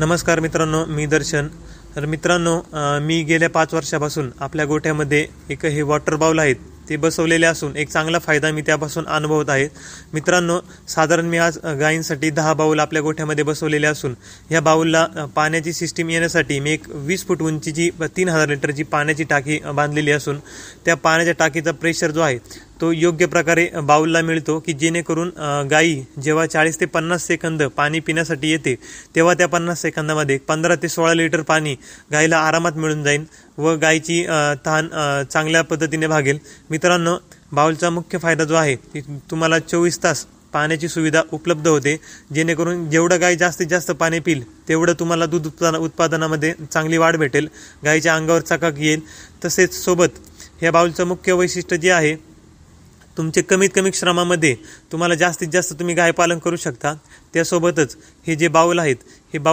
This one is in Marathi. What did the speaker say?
नमस्कार मित्रांनो मी दर्शन तर मित्रांनो मी गेल्या पाच वर्षापासून आपल्या गोठ्यामध्ये एक हे वॉटर बाऊल आहेत ते बसवलेले असून एक चांगला फायदा मी त्यापासून अनुभवत आहे मित्रांनो साधारण मी आज गायींसाठी दहा बाऊल आपल्या गोठ्यामध्ये बसवलेले असून ह्या बाऊलला पाण्याची सिस्टीम येण्यासाठी मी एक वीस फूट उंचीची तीन हजार लिटरची पाण्याची टाकी बांधलेली असून त्या पाण्याच्या टाकीचा प्रेशर जो आहे तो योग्य प्रकारे बाऊलला मिळतो की जेणेकरून गाई जेव्हा चाळीस ते पन्नास सेकंद पाणी पिण्यासाठी येते तेव्हा त्या पन्नास सेकंदामध्ये पंधरा ते सोळा लिटर पाणी गायला आरामात मिळून जाईल व गायीची तहान चांगल्या पद्धतीने भागेल मित्रांनो बाऊलचा मुख्य फायदा जो आहे की तुम्हाला चोवीस तास पाण्याची सुविधा उपलब्ध होते जेणेकरून जेवढं गाय जास्तीत जास्त पाणी पिईल तेवढं तुम्हाला दूध उत्पादन उत्पादनामध्ये चांगली वाढ भेटेल गायीच्या अंगावर चाकाक येईल तसेच सोबत ह्या बाऊलचं मुख्य वैशिष्ट्य जे आहे तुमचे कमीत कमी श्रमामध्ये तुम्हाला जास्तीत जास्त तुम्ही गायपालन करू शकता त्यासोबतच हे जे बाऊल आहेत हे बाऊल